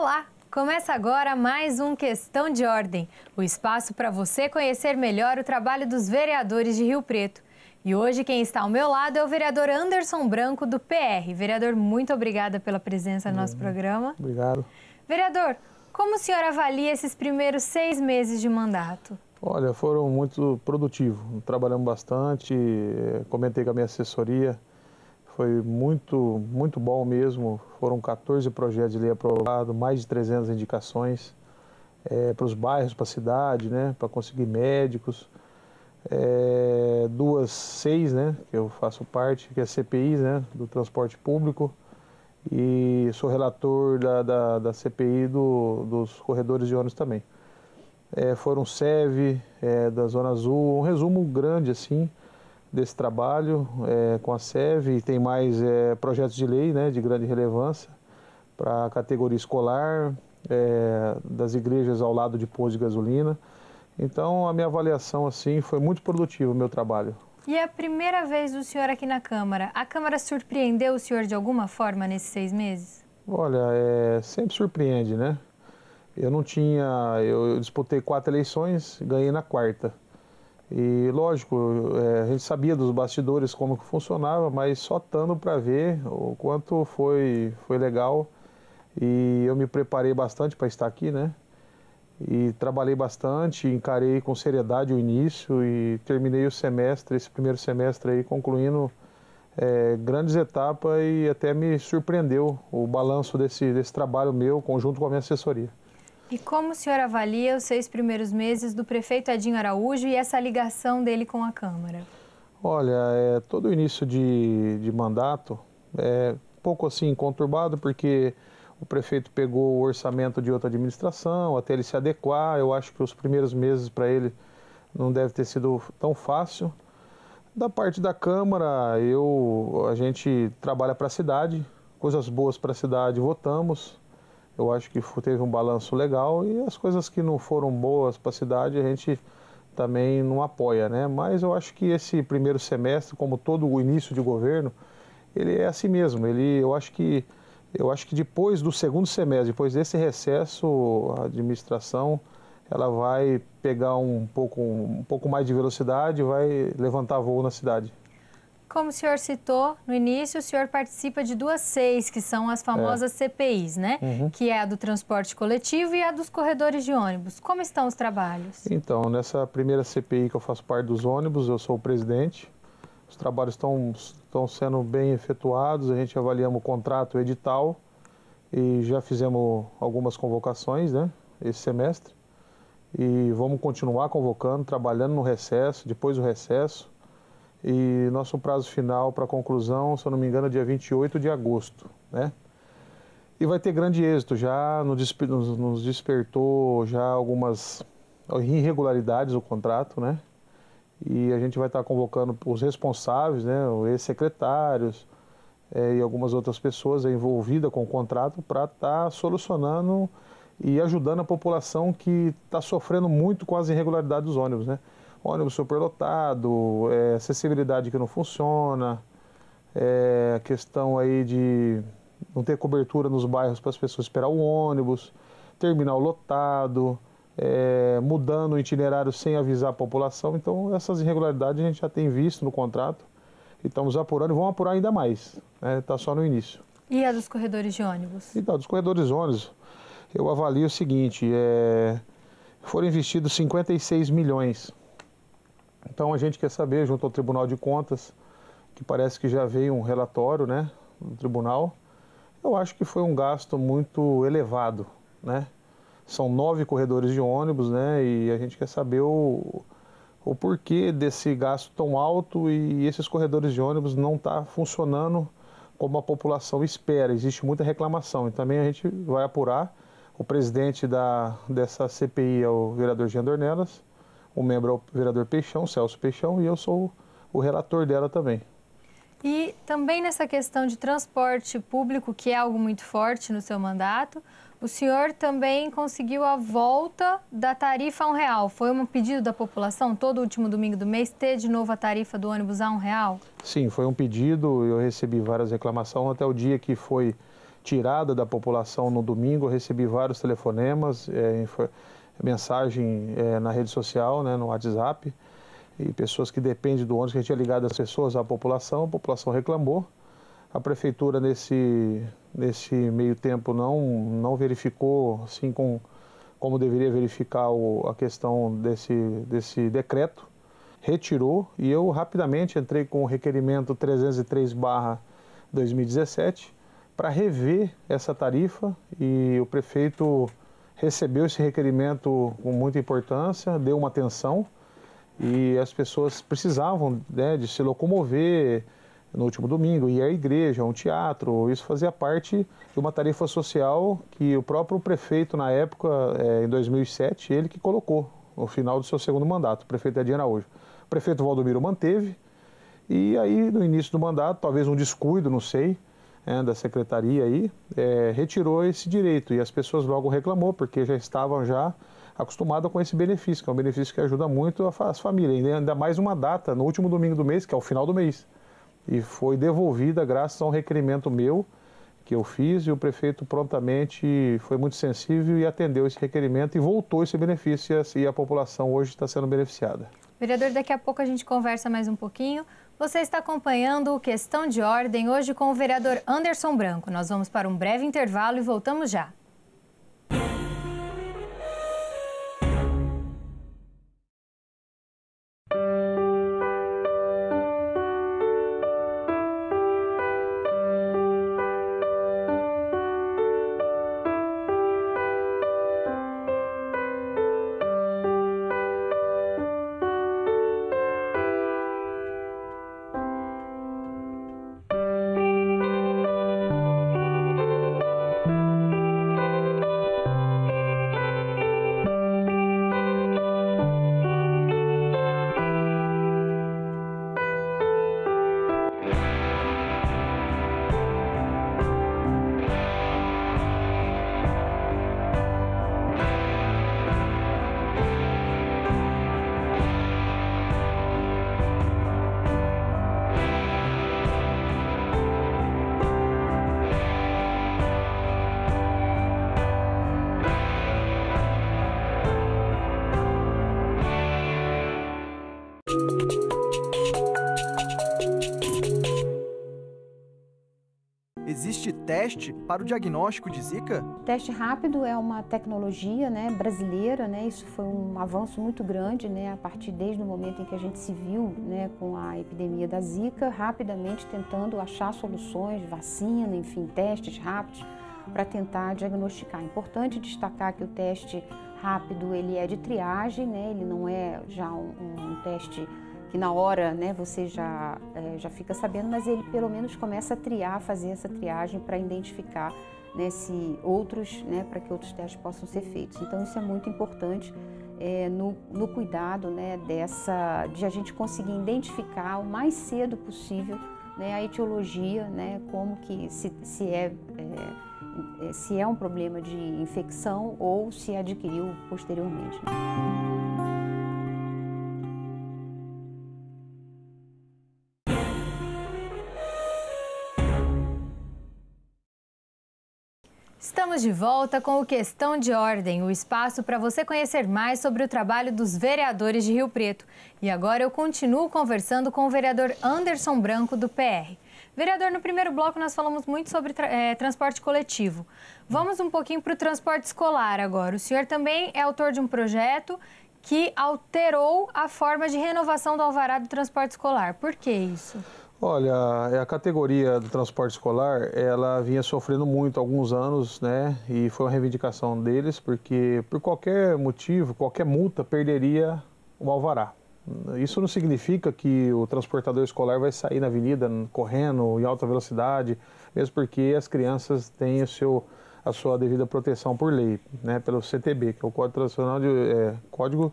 Olá! Começa agora mais um Questão de Ordem o espaço para você conhecer melhor o trabalho dos vereadores de Rio Preto. E hoje quem está ao meu lado é o vereador Anderson Branco, do PR. Vereador, muito obrigada pela presença no nosso uhum. programa. Obrigado. Vereador, como o senhor avalia esses primeiros seis meses de mandato? Olha, foram muito produtivos. Trabalhamos bastante, eh, comentei com a minha assessoria foi muito, muito bom mesmo. Foram 14 projetos de lei aprovados, mais de 300 indicações é, para os bairros, para a cidade, né, para conseguir médicos. É, duas, seis, né, que eu faço parte, que é CPIs, né, do transporte público. E sou relator da, da, da CPI do, dos corredores de ônibus também. É, foram SEV, é, da Zona Azul, um resumo grande assim desse trabalho é, com a SEV, tem mais é, projetos de lei né, de grande relevância para a categoria escolar, é, das igrejas ao lado de pôs de gasolina. Então a minha avaliação assim foi muito produtivo o meu trabalho. E é a primeira vez do senhor aqui na Câmara. A Câmara surpreendeu o senhor de alguma forma nesses seis meses? Olha, é, sempre surpreende, né? Eu não tinha. Eu disputei quatro eleições, ganhei na quarta. E lógico, é, a gente sabia dos bastidores como que funcionava, mas só estando para ver o quanto foi, foi legal. E eu me preparei bastante para estar aqui, né? E trabalhei bastante, encarei com seriedade o início e terminei o semestre, esse primeiro semestre aí, concluindo é, grandes etapas e até me surpreendeu o balanço desse, desse trabalho meu, conjunto com a minha assessoria. E como o senhor avalia os seis primeiros meses do prefeito Edinho Araújo e essa ligação dele com a Câmara? Olha, é, todo início de, de mandato é um pouco assim conturbado, porque o prefeito pegou o orçamento de outra administração, até ele se adequar. Eu acho que os primeiros meses para ele não deve ter sido tão fácil. Da parte da Câmara, eu, a gente trabalha para a cidade, coisas boas para a cidade, votamos eu acho que teve um balanço legal e as coisas que não foram boas para a cidade a gente também não apoia, né? Mas eu acho que esse primeiro semestre, como todo o início de governo, ele é assim mesmo. Ele, eu acho que eu acho que depois do segundo semestre, depois desse recesso, a administração ela vai pegar um pouco, um pouco mais de velocidade, vai levantar voo na cidade. Como o senhor citou no início, o senhor participa de duas seis, que são as famosas é. CPIs, né? Uhum. Que é a do transporte coletivo e a dos corredores de ônibus. Como estão os trabalhos? Então, nessa primeira CPI que eu faço parte dos ônibus, eu sou o presidente. Os trabalhos estão, estão sendo bem efetuados, a gente avaliamos o contrato o edital e já fizemos algumas convocações, né? Esse semestre. E vamos continuar convocando, trabalhando no recesso, depois do recesso e nosso prazo final para conclusão, se eu não me engano, é dia 28 de agosto, né? E vai ter grande êxito, já nos despertou já algumas irregularidades o contrato, né? E a gente vai estar tá convocando os responsáveis, né, os secretários é, e algumas outras pessoas envolvidas com o contrato para estar tá solucionando e ajudando a população que está sofrendo muito com as irregularidades dos ônibus, né? ônibus superlotado, é, acessibilidade que não funciona, é, questão aí de não ter cobertura nos bairros para as pessoas esperar o ônibus, terminal lotado, é, mudando o itinerário sem avisar a população. Então, essas irregularidades a gente já tem visto no contrato e estamos apurando e vamos apurar ainda mais. Está né? Tá só no início. E a dos corredores de ônibus? Então, dos corredores de ônibus, eu avalio o seguinte: é, foram investidos 56 milhões então a gente quer saber, junto ao Tribunal de Contas, que parece que já veio um relatório né, do tribunal, eu acho que foi um gasto muito elevado. Né? São nove corredores de ônibus né, e a gente quer saber o, o porquê desse gasto tão alto e esses corredores de ônibus não estão tá funcionando como a população espera. Existe muita reclamação e também a gente vai apurar. O presidente da, dessa CPI é o vereador Jean Dornelas o membro é o vereador Peixão, Celso Peixão, e eu sou o relator dela também. E também nessa questão de transporte público, que é algo muito forte no seu mandato, o senhor também conseguiu a volta da tarifa a um real. Foi um pedido da população, todo último domingo do mês, ter de novo a tarifa do ônibus a um real? Sim, foi um pedido, eu recebi várias reclamações, até o dia que foi tirada da população no domingo, eu recebi vários telefonemas, é, mensagem é, na rede social, né, no WhatsApp, e pessoas que dependem do ônibus, que a gente tinha ligado as pessoas à população, a população reclamou. A prefeitura, nesse, nesse meio tempo, não, não verificou assim, com, como deveria verificar o, a questão desse, desse decreto, retirou e eu rapidamente entrei com o requerimento 303-2017 para rever essa tarifa e o prefeito recebeu esse requerimento com muita importância, deu uma atenção e as pessoas precisavam né, de se locomover no último domingo, ir à igreja, a um teatro. Isso fazia parte de uma tarifa social que o próprio prefeito, na época, é, em 2007, ele que colocou no final do seu segundo mandato, o prefeito Edinho Araújo. O prefeito Valdomiro manteve e aí, no início do mandato, talvez um descuido, não sei, é, da secretaria aí, é, retirou esse direito e as pessoas logo reclamou porque já estavam já acostumadas com esse benefício, que é um benefício que ajuda muito as famílias, né? ainda mais uma data, no último domingo do mês, que é o final do mês. E foi devolvida graças a um requerimento meu, que eu fiz e o prefeito prontamente foi muito sensível e atendeu esse requerimento e voltou esse benefício e assim a população hoje está sendo beneficiada. Vereador, daqui a pouco a gente conversa mais um pouquinho. Você está acompanhando o Questão de Ordem hoje com o vereador Anderson Branco. Nós vamos para um breve intervalo e voltamos já. teste para o diagnóstico de Zika? O teste rápido é uma tecnologia né, brasileira, né, isso foi um avanço muito grande né, a partir desde o momento em que a gente se viu né, com a epidemia da Zika, rapidamente tentando achar soluções, vacina, enfim, testes rápidos para tentar diagnosticar. É importante destacar que o teste rápido ele é de triagem, né, ele não é já um, um teste que na hora né, você já, é, já fica sabendo, mas ele pelo menos começa a triar, fazer essa triagem para identificar né, se outros, né, para que outros testes possam ser feitos. Então isso é muito importante é, no, no, cuidado né, dessa, de a gente conseguir identificar o mais cedo possível né, a etiologia, né, como que se, se é, é, se é um problema de infecção ou se adquiriu posteriormente. Né? Estamos de volta com o Questão de Ordem, o espaço para você conhecer mais sobre o trabalho dos vereadores de Rio Preto. E agora eu continuo conversando com o vereador Anderson Branco, do PR. Vereador, no primeiro bloco nós falamos muito sobre é, transporte coletivo. Vamos um pouquinho para o transporte escolar agora. O senhor também é autor de um projeto que alterou a forma de renovação do alvará do transporte escolar. Por que isso? Olha, é a categoria do transporte escolar, ela vinha sofrendo muito há alguns anos, né? E foi uma reivindicação deles, porque por qualquer motivo, qualquer multa perderia o alvará. Isso não significa que o transportador escolar vai sair na avenida correndo em alta velocidade, mesmo porque as crianças têm o seu, a sua devida proteção por lei, né? Pelo CTB, que é o Código Nacional de é, Código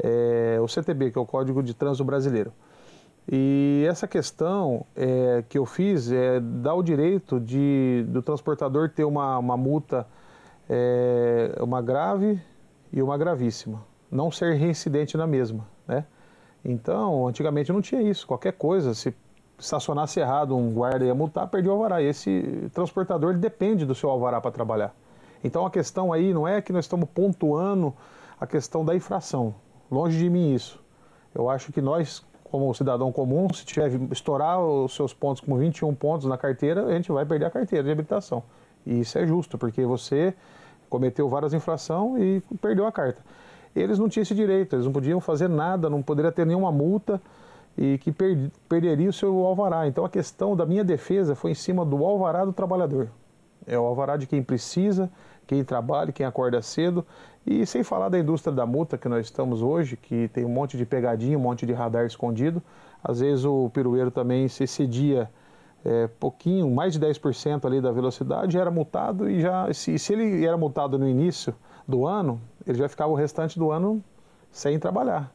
é, o CTB, que é o Código de Trânsito Brasileiro. E essa questão é, que eu fiz é dar o direito de, do transportador ter uma, uma multa, é, uma grave e uma gravíssima, não ser reincidente na mesma. Né? Então, antigamente não tinha isso, qualquer coisa, se estacionasse errado, um guarda ia multar, perdeu o alvará. E esse transportador depende do seu alvará para trabalhar. Então a questão aí não é que nós estamos pontuando a questão da infração, longe de mim isso. Eu acho que nós como cidadão comum, se tiver estourar os seus pontos com 21 pontos na carteira, a gente vai perder a carteira de habilitação. E isso é justo, porque você cometeu várias infrações e perdeu a carta. Eles não tinham esse direito, eles não podiam fazer nada, não poderia ter nenhuma multa e que perderia o seu alvará. Então a questão da minha defesa foi em cima do alvará do trabalhador. É o alvará de quem precisa, quem trabalha, quem acorda cedo e sem falar da indústria da multa que nós estamos hoje, que tem um monte de pegadinha, um monte de radar escondido. Às vezes o pirueiro também se excedia é, pouquinho, mais de 10% ali da velocidade, era multado e já, se, se ele era multado no início do ano, ele já ficava o restante do ano sem trabalhar.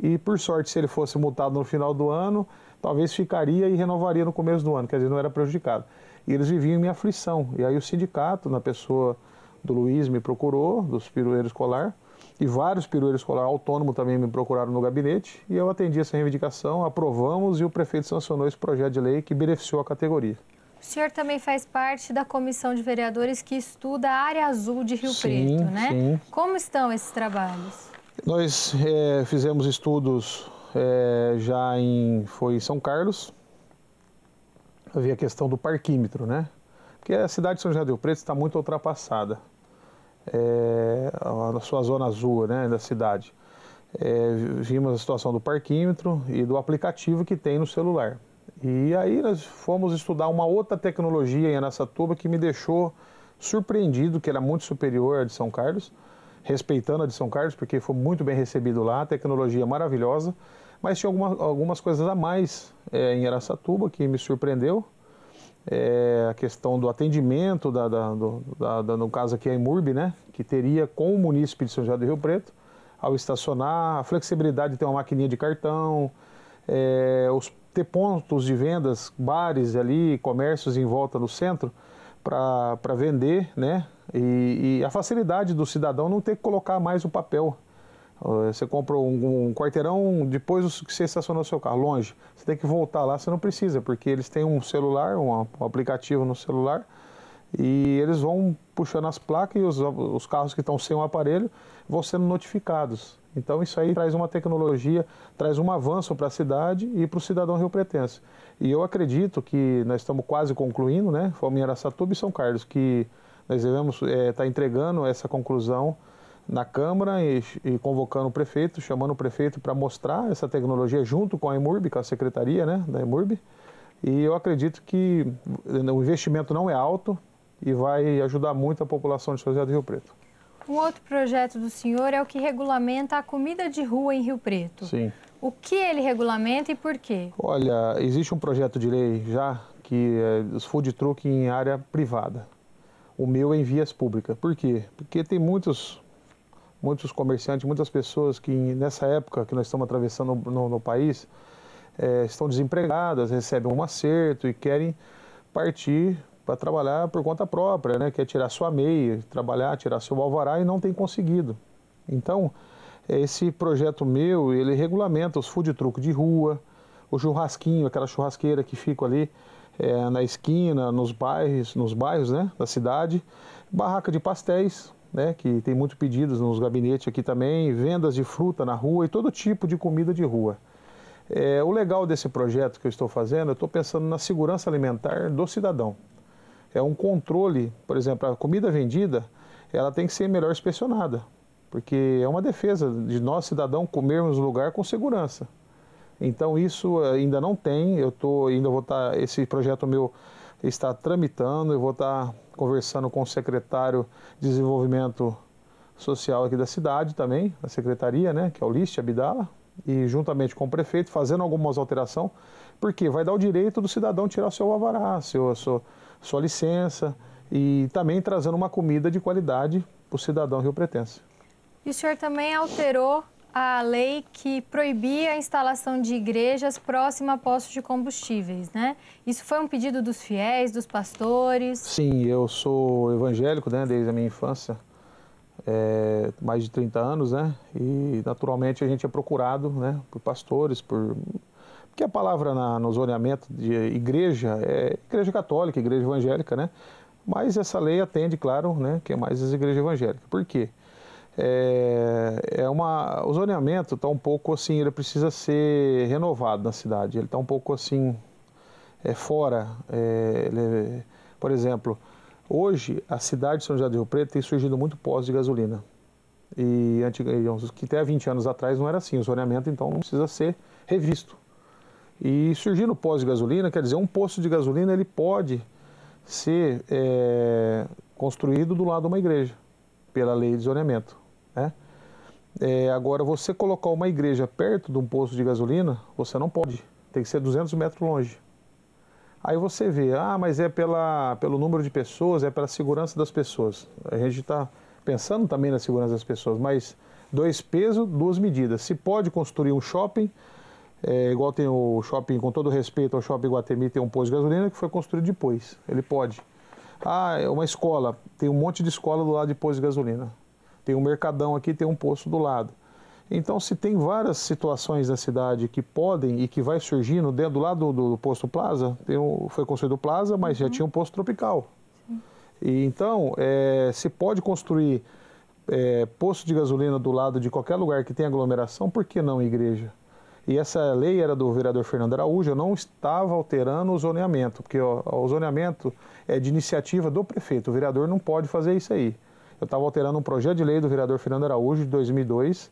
E por sorte, se ele fosse multado no final do ano, talvez ficaria e renovaria no começo do ano, quer dizer, não era prejudicado. E eles viviam em aflição. E aí o sindicato, na pessoa do Luiz me procurou, dos pirueiros escolar, e vários pirueiros escolar autônomo também me procuraram no gabinete, e eu atendi essa reivindicação, aprovamos e o prefeito sancionou esse projeto de lei que beneficiou a categoria. O senhor também faz parte da comissão de vereadores que estuda a área azul de Rio sim, Preto, né? Sim. Como estão esses trabalhos? Nós é, fizemos estudos é, já em foi em São Carlos. Havia a questão do parquímetro, né? que a cidade de São José do Rio Preto está muito ultrapassada. É, sua zona azul né, da cidade. É, vimos a situação do parquímetro e do aplicativo que tem no celular. E aí nós fomos estudar uma outra tecnologia em Anassatuba que me deixou surpreendido, que era muito superior à de São Carlos, respeitando a de São Carlos, porque foi muito bem recebido lá, tecnologia maravilhosa, mas tinha alguma, algumas coisas a mais é, em Aracatuba que me surpreendeu, é, a questão do atendimento, da, da, do, da, da, no caso aqui a Imurbe, né, que teria com o munícipe de São José do Rio Preto, ao estacionar, a flexibilidade de ter uma maquininha de cartão, é, os, ter pontos de vendas, bares ali, comércios em volta no centro para vender, né, e, e a facilidade do cidadão não ter que colocar mais o papel você comprou um, um quarteirão depois que você estacionou seu carro, longe. Você tem que voltar lá, você não precisa, porque eles têm um celular, um, um aplicativo no celular, e eles vão puxando as placas e os, os carros que estão sem o aparelho vão sendo notificados. Então isso aí traz uma tecnologia, traz um avanço para a cidade e para o cidadão rio-pretense. E eu acredito que nós estamos quase concluindo, né? Fomos em Araçatuba e São Carlos, que nós devemos estar eh, é, tá entregando essa conclusão na Câmara e, e, convocando o prefeito, chamando o prefeito para mostrar essa tecnologia junto com a EMURB, com a secretaria né, da EMURB. E eu acredito que o investimento não é alto e vai ajudar muito a população de São José do Rio Preto. Um outro projeto do senhor é o que regulamenta a comida de rua em Rio Preto. Sim. O que ele regulamenta e por quê? Olha, existe um projeto de lei já que é os food truck em área privada. O meu é em vias públicas. Por quê? Porque tem muitos muitos comerciantes, muitas pessoas que nessa época que nós estamos atravessando no, no país é, estão desempregadas, recebem um acerto e querem partir para trabalhar por conta própria, né? quer tirar sua meia, trabalhar, tirar seu alvará e não tem conseguido. Então, é, esse projeto meu, ele regulamenta os food truck de rua, o churrasquinho, aquela churrasqueira que fica ali é, na esquina, nos bairros, nos bairros né, da cidade, barraca de pastéis, né, que tem muitos pedidos nos gabinetes aqui também, vendas de fruta na rua e todo tipo de comida de rua. É, o legal desse projeto que eu estou fazendo, eu estou pensando na segurança alimentar do cidadão. É um controle, por exemplo, a comida vendida, ela tem que ser melhor inspecionada, porque é uma defesa de nós, cidadão, comermos no lugar com segurança. Então isso eh, ainda não tem, eu estou ainda vou estar, tá, esse projeto meu está tramitando. Eu vou estar conversando com o secretário de Desenvolvimento Social aqui da cidade também, da secretaria, né, que é o Liste Abdala, e juntamente com o prefeito, fazendo algumas alterações, porque vai dar o direito do cidadão tirar seu alvará, seu, sua, sua licença, e também trazendo uma comida de qualidade para o cidadão rio-pretense. E o senhor também alterou a lei que proibia a instalação de igrejas próxima a postos de combustíveis, né? Isso foi um pedido dos fiéis, dos pastores? Sim, eu sou evangélico, né, desde a minha infância, é, mais de 30 anos, né? E naturalmente a gente é procurado, né, por pastores, por porque a palavra na, no zoneamento de igreja é igreja católica, igreja evangélica, né? Mas essa lei atende, claro, né, que é mais as igrejas evangélicas. Por quê? é, é uma, o zoneamento está um pouco assim, ele precisa ser renovado na cidade, ele está um pouco assim, é fora. É, ele, é, por exemplo, hoje a cidade de São José do Rio Preto tem surgido muito pós de gasolina. E antes que até 20 anos atrás não era assim, o zoneamento então não precisa ser revisto. E surgindo pós de gasolina, quer dizer, um posto de gasolina ele pode ser é, construído do lado de uma igreja, pela lei de zoneamento. Né? É, agora, você colocar uma igreja perto de um posto de gasolina, você não pode. Tem que ser 200 metros longe. Aí você vê, ah, mas é pela, pelo número de pessoas, é pela segurança das pessoas. A gente está pensando também na segurança das pessoas, mas dois pesos, duas medidas. Se pode construir um shopping, é, igual tem o shopping, com todo respeito ao shopping Guatemi, tem um posto de gasolina que foi construído depois. Ele pode. Ah, é uma escola, tem um monte de escola do lado de posto de gasolina tem um mercadão aqui, tem um posto do lado. Então, se tem várias situações na cidade que podem e que vai surgindo, dentro do lado do, do posto Plaza, um, foi construído o Plaza, mas uhum. já tinha um posto tropical. Sim. E, então, é, se pode construir é, posto de gasolina do lado de qualquer lugar que tem aglomeração, por que não igreja? E essa lei era do vereador Fernando Araújo, eu não estava alterando o zoneamento, porque ó, o zoneamento é de iniciativa do prefeito, o vereador não pode fazer isso aí eu estava alterando um projeto de lei do vereador Fernando Araújo de 2002,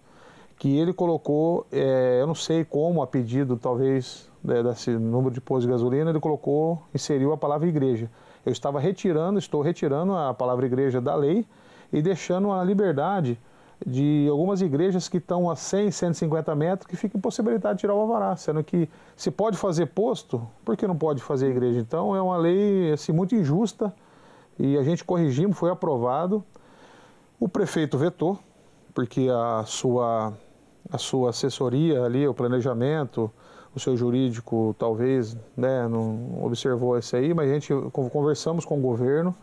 que ele colocou, é, eu não sei como, a pedido talvez é, desse número de postos de gasolina, ele colocou, inseriu a palavra igreja. Eu estava retirando, estou retirando a palavra igreja da lei e deixando a liberdade de algumas igrejas que estão a 100, 150 metros, que fica possibilidade de tirar o alvará, sendo que se pode fazer posto, por que não pode fazer igreja? Então é uma lei assim, muito injusta e a gente corrigimos, foi aprovado. O prefeito vetou, porque a sua, a sua assessoria ali, o planejamento, o seu jurídico talvez né, não observou isso aí, mas a gente conversamos com o governo,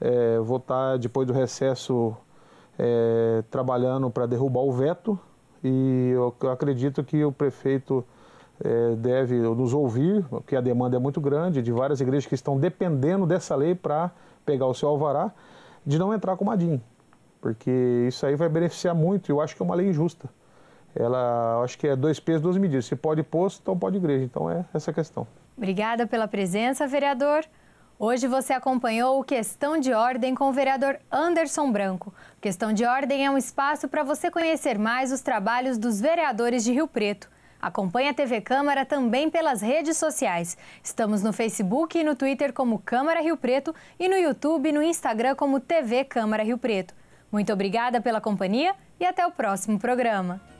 é, votar depois do recesso é, trabalhando para derrubar o veto e eu acredito que o prefeito é, deve nos ouvir, porque a demanda é muito grande de várias igrejas que estão dependendo dessa lei para pegar o seu alvará, de não entrar com o Madim porque isso aí vai beneficiar muito. Eu acho que é uma lei injusta. Ela, acho que é dois pesos, duas medidas. Se pode posto, então pode igreja. Então é essa a questão. Obrigada pela presença, vereador. Hoje você acompanhou o Questão de Ordem com o vereador Anderson Branco. O Questão de Ordem é um espaço para você conhecer mais os trabalhos dos vereadores de Rio Preto. Acompanhe a TV Câmara também pelas redes sociais. Estamos no Facebook e no Twitter como Câmara Rio Preto e no YouTube e no Instagram como TV Câmara Rio Preto. Muito obrigada pela companhia e até o próximo programa.